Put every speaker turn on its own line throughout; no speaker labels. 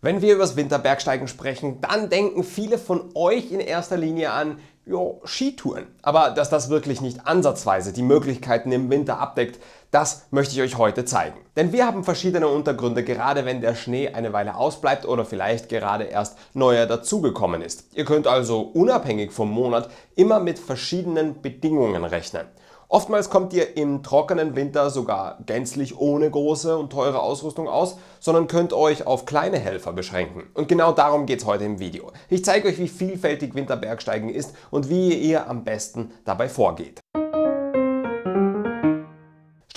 Wenn wir über das Winterbergsteigen sprechen, dann denken viele von euch in erster Linie an jo, Skitouren. Aber dass das wirklich nicht ansatzweise die Möglichkeiten im Winter abdeckt, das möchte ich euch heute zeigen. Denn wir haben verschiedene Untergründe, gerade wenn der Schnee eine Weile ausbleibt oder vielleicht gerade erst neuer dazugekommen ist. Ihr könnt also unabhängig vom Monat immer mit verschiedenen Bedingungen rechnen. Oftmals kommt ihr im trockenen Winter sogar gänzlich ohne große und teure Ausrüstung aus, sondern könnt euch auf kleine Helfer beschränken. Und genau darum geht's heute im Video. Ich zeige euch, wie vielfältig Winterbergsteigen ist und wie ihr am besten dabei vorgeht.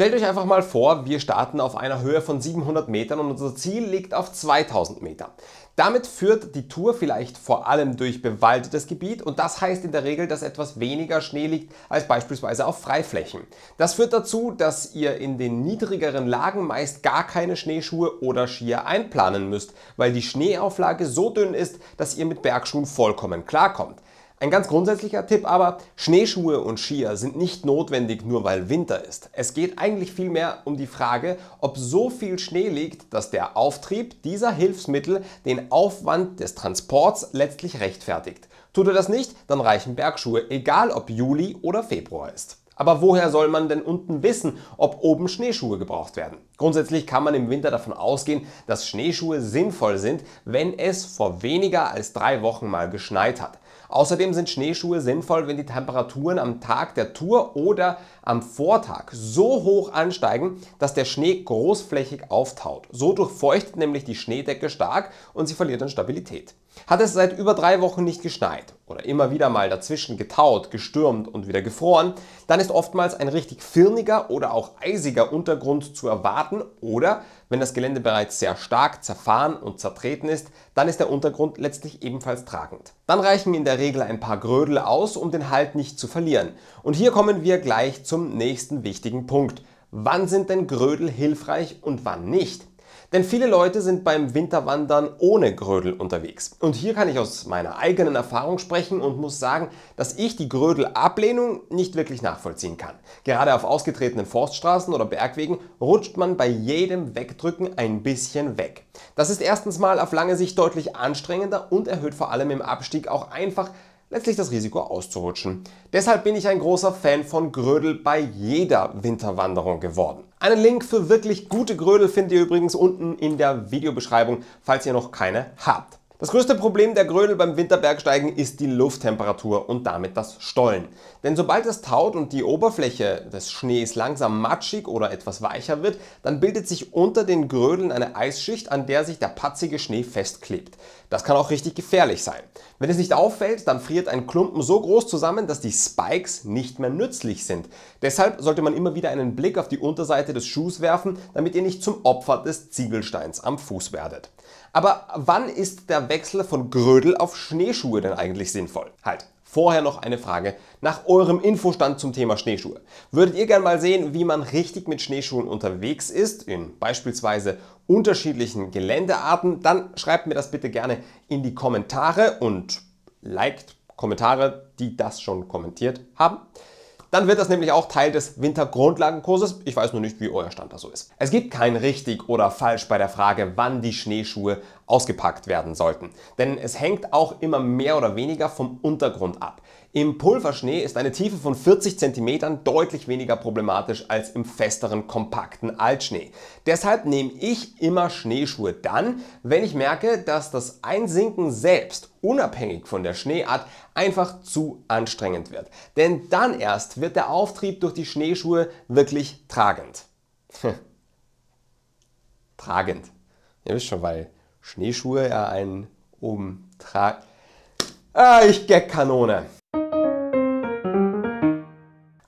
Stellt euch einfach mal vor, wir starten auf einer Höhe von 700 Metern und unser Ziel liegt auf 2000 Meter. Damit führt die Tour vielleicht vor allem durch bewaldetes Gebiet und das heißt in der Regel, dass etwas weniger Schnee liegt als beispielsweise auf Freiflächen. Das führt dazu, dass ihr in den niedrigeren Lagen meist gar keine Schneeschuhe oder Skier einplanen müsst, weil die Schneeauflage so dünn ist, dass ihr mit Bergschuhen vollkommen klarkommt. Ein ganz grundsätzlicher Tipp aber, Schneeschuhe und Skier sind nicht notwendig nur weil Winter ist. Es geht eigentlich vielmehr um die Frage, ob so viel Schnee liegt, dass der Auftrieb dieser Hilfsmittel den Aufwand des Transports letztlich rechtfertigt. Tut er das nicht, dann reichen Bergschuhe, egal ob Juli oder Februar ist. Aber woher soll man denn unten wissen, ob oben Schneeschuhe gebraucht werden? Grundsätzlich kann man im Winter davon ausgehen, dass Schneeschuhe sinnvoll sind, wenn es vor weniger als drei Wochen mal geschneit hat. Außerdem sind Schneeschuhe sinnvoll, wenn die Temperaturen am Tag der Tour oder am Vortag so hoch ansteigen, dass der Schnee großflächig auftaut. So durchfeuchtet nämlich die Schneedecke stark und sie verliert an Stabilität. Hat es seit über drei Wochen nicht geschneit oder immer wieder mal dazwischen getaut, gestürmt und wieder gefroren, dann ist oftmals ein richtig firniger oder auch eisiger Untergrund zu erwarten oder wenn das Gelände bereits sehr stark zerfahren und zertreten ist, dann ist der Untergrund letztlich ebenfalls tragend. Dann reichen in der Regel ein paar Grödel aus, um den Halt nicht zu verlieren. Und hier kommen wir gleich zu zum nächsten wichtigen Punkt. Wann sind denn Grödel hilfreich und wann nicht? Denn viele Leute sind beim Winterwandern ohne Grödel unterwegs. Und hier kann ich aus meiner eigenen Erfahrung sprechen und muss sagen, dass ich die Grödelablehnung nicht wirklich nachvollziehen kann. Gerade auf ausgetretenen Forststraßen oder Bergwegen rutscht man bei jedem Wegdrücken ein bisschen weg. Das ist erstens mal auf lange Sicht deutlich anstrengender und erhöht vor allem im Abstieg auch einfach letztlich das Risiko auszurutschen. Deshalb bin ich ein großer Fan von Grödel bei jeder Winterwanderung geworden. Einen Link für wirklich gute Grödel findet ihr übrigens unten in der Videobeschreibung, falls ihr noch keine habt. Das größte Problem der Grödel beim Winterbergsteigen ist die Lufttemperatur und damit das Stollen. Denn sobald es taut und die Oberfläche des Schnees langsam matschig oder etwas weicher wird, dann bildet sich unter den Grödeln eine Eisschicht, an der sich der patzige Schnee festklebt. Das kann auch richtig gefährlich sein. Wenn es nicht auffällt, dann friert ein Klumpen so groß zusammen, dass die Spikes nicht mehr nützlich sind. Deshalb sollte man immer wieder einen Blick auf die Unterseite des Schuhs werfen, damit ihr nicht zum Opfer des Ziegelsteins am Fuß werdet. Aber wann ist der Wechsel von Grödel auf Schneeschuhe denn eigentlich sinnvoll? Halt, Vorher noch eine Frage nach eurem Infostand zum Thema Schneeschuhe. Würdet ihr gerne mal sehen, wie man richtig mit Schneeschuhen unterwegs ist, in beispielsweise unterschiedlichen Geländearten, dann schreibt mir das bitte gerne in die Kommentare und liked Kommentare, die das schon kommentiert haben. Dann wird das nämlich auch Teil des Wintergrundlagenkurses. Ich weiß nur nicht, wie euer Stand da so ist. Es gibt kein richtig oder falsch bei der Frage, wann die Schneeschuhe ausgepackt werden sollten. Denn es hängt auch immer mehr oder weniger vom Untergrund ab. Im Pulverschnee ist eine Tiefe von 40 cm deutlich weniger problematisch als im festeren, kompakten Altschnee. Deshalb nehme ich immer Schneeschuhe dann, wenn ich merke, dass das Einsinken selbst unabhängig von der Schneeart einfach zu anstrengend wird. Denn dann erst wird der Auftrieb durch die Schneeschuhe wirklich tragend. Hm. tragend. Ihr wisst schon, weil Schneeschuhe ja einen oben trag... Ah, ich Gag-Kanone.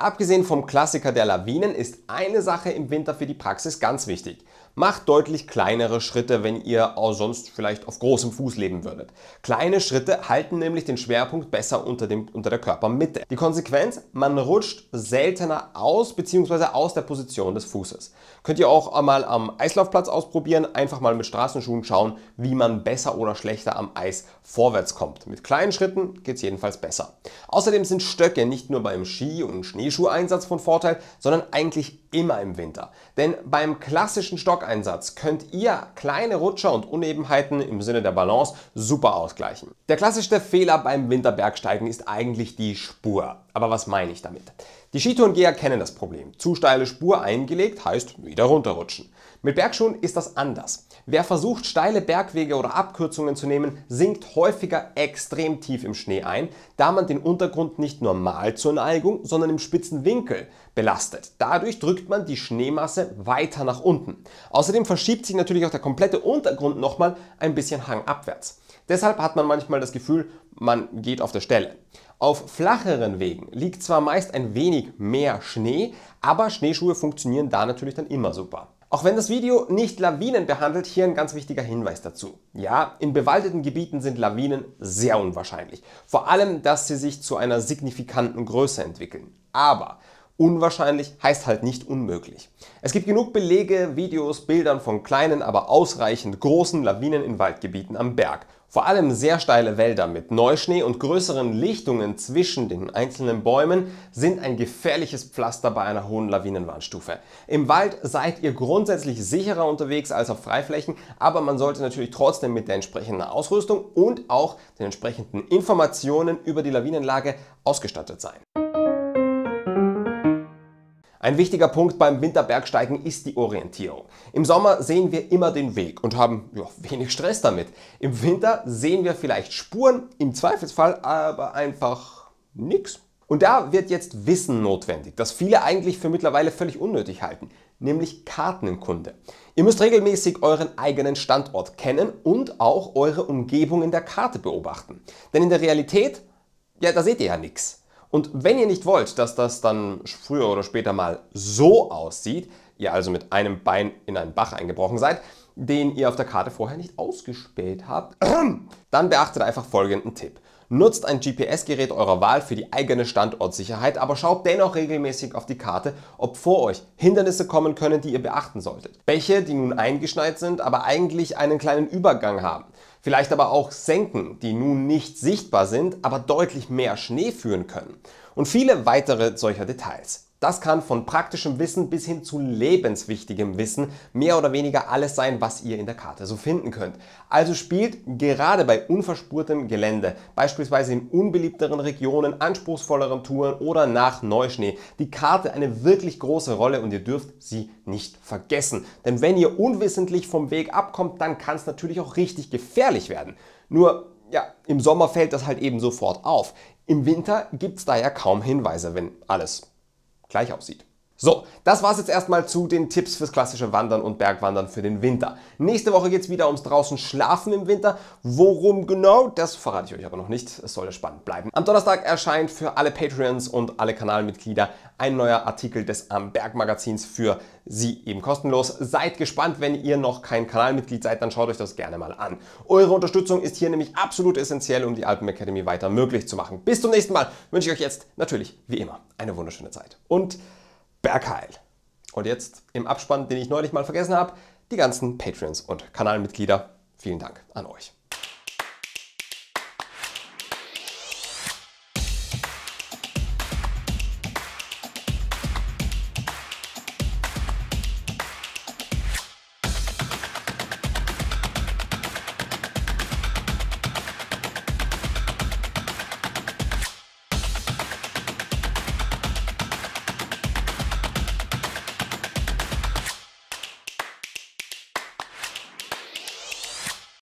Abgesehen vom Klassiker der Lawinen ist eine Sache im Winter für die Praxis ganz wichtig. Macht deutlich kleinere Schritte, wenn ihr auch sonst vielleicht auf großem Fuß leben würdet. Kleine Schritte halten nämlich den Schwerpunkt besser unter, dem, unter der Körpermitte. Die Konsequenz, man rutscht seltener aus bzw. aus der Position des Fußes. Könnt ihr auch einmal am Eislaufplatz ausprobieren, einfach mal mit Straßenschuhen schauen, wie man besser oder schlechter am Eis vorwärts kommt. Mit kleinen Schritten geht es jedenfalls besser. Außerdem sind Stöcke nicht nur beim Ski- und Schneeschuheinsatz von Vorteil, sondern eigentlich immer im Winter. Denn beim klassischen Stockeinsatz könnt ihr kleine Rutscher und Unebenheiten im Sinne der Balance super ausgleichen. Der klassischste Fehler beim Winterbergsteigen ist eigentlich die Spur. Aber was meine ich damit? Die Skitourengeher kennen das Problem. Zu steile Spur eingelegt heißt wieder runterrutschen. Mit Bergschuhen ist das anders. Wer versucht, steile Bergwege oder Abkürzungen zu nehmen, sinkt häufiger extrem tief im Schnee ein, da man den Untergrund nicht normal zur Neigung, sondern im spitzen Winkel belastet. Dadurch drückt man die Schneemasse weiter nach unten. Außerdem verschiebt sich natürlich auch der komplette Untergrund nochmal ein bisschen hangabwärts. Deshalb hat man manchmal das Gefühl, man geht auf der Stelle. Auf flacheren Wegen liegt zwar meist ein wenig mehr Schnee, aber Schneeschuhe funktionieren da natürlich dann immer super. Auch wenn das Video nicht Lawinen behandelt, hier ein ganz wichtiger Hinweis dazu. Ja, in bewaldeten Gebieten sind Lawinen sehr unwahrscheinlich. Vor allem, dass sie sich zu einer signifikanten Größe entwickeln. Aber unwahrscheinlich heißt halt nicht unmöglich. Es gibt genug Belege, Videos, Bildern von kleinen, aber ausreichend großen Lawinen in Waldgebieten am Berg. Vor allem sehr steile Wälder mit Neuschnee und größeren Lichtungen zwischen den einzelnen Bäumen sind ein gefährliches Pflaster bei einer hohen Lawinenwarnstufe. Im Wald seid ihr grundsätzlich sicherer unterwegs als auf Freiflächen, aber man sollte natürlich trotzdem mit der entsprechenden Ausrüstung und auch den entsprechenden Informationen über die Lawinenlage ausgestattet sein. Ein wichtiger Punkt beim Winterbergsteigen ist die Orientierung. Im Sommer sehen wir immer den Weg und haben ja, wenig Stress damit. Im Winter sehen wir vielleicht Spuren, im Zweifelsfall aber einfach nichts. Und da wird jetzt Wissen notwendig, das viele eigentlich für mittlerweile völlig unnötig halten, nämlich Kartenkunde. Ihr müsst regelmäßig euren eigenen Standort kennen und auch eure Umgebung in der Karte beobachten. Denn in der Realität, ja, da seht ihr ja nichts. Und wenn ihr nicht wollt, dass das dann früher oder später mal so aussieht, ihr also mit einem Bein in einen Bach eingebrochen seid, den ihr auf der Karte vorher nicht ausgespäht habt, dann beachtet einfach folgenden Tipp. Nutzt ein GPS-Gerät eurer Wahl für die eigene Standortsicherheit, aber schaut dennoch regelmäßig auf die Karte, ob vor euch Hindernisse kommen können, die ihr beachten solltet. Bäche, die nun eingeschneit sind, aber eigentlich einen kleinen Übergang haben. Vielleicht aber auch Senken, die nun nicht sichtbar sind, aber deutlich mehr Schnee führen können. Und viele weitere solcher Details. Das kann von praktischem Wissen bis hin zu lebenswichtigem Wissen mehr oder weniger alles sein, was ihr in der Karte so finden könnt. Also spielt gerade bei unverspurtem Gelände, beispielsweise in unbeliebteren Regionen, anspruchsvolleren Touren oder nach Neuschnee, die Karte eine wirklich große Rolle und ihr dürft sie nicht vergessen. Denn wenn ihr unwissentlich vom Weg abkommt, dann kann es natürlich auch richtig gefährlich werden. Nur ja, im Sommer fällt das halt eben sofort auf. Im Winter gibt es da ja kaum Hinweise, wenn alles gleich aussieht. So, das war's jetzt erstmal zu den Tipps fürs klassische Wandern und Bergwandern für den Winter. Nächste Woche geht's wieder ums draußen schlafen im Winter. Worum genau, das verrate ich euch aber noch nicht. Es soll ja spannend bleiben. Am Donnerstag erscheint für alle Patreons und alle Kanalmitglieder ein neuer Artikel des Am ähm, Berg Magazins für sie eben kostenlos. Seid gespannt, wenn ihr noch kein Kanalmitglied seid, dann schaut euch das gerne mal an. Eure Unterstützung ist hier nämlich absolut essentiell, um die Alpen Academy weiter möglich zu machen. Bis zum nächsten Mal wünsche ich euch jetzt natürlich wie immer eine wunderschöne Zeit. Und Bergheil. Und jetzt im Abspann, den ich neulich mal vergessen habe, die ganzen Patreons und Kanalmitglieder. Vielen Dank an euch.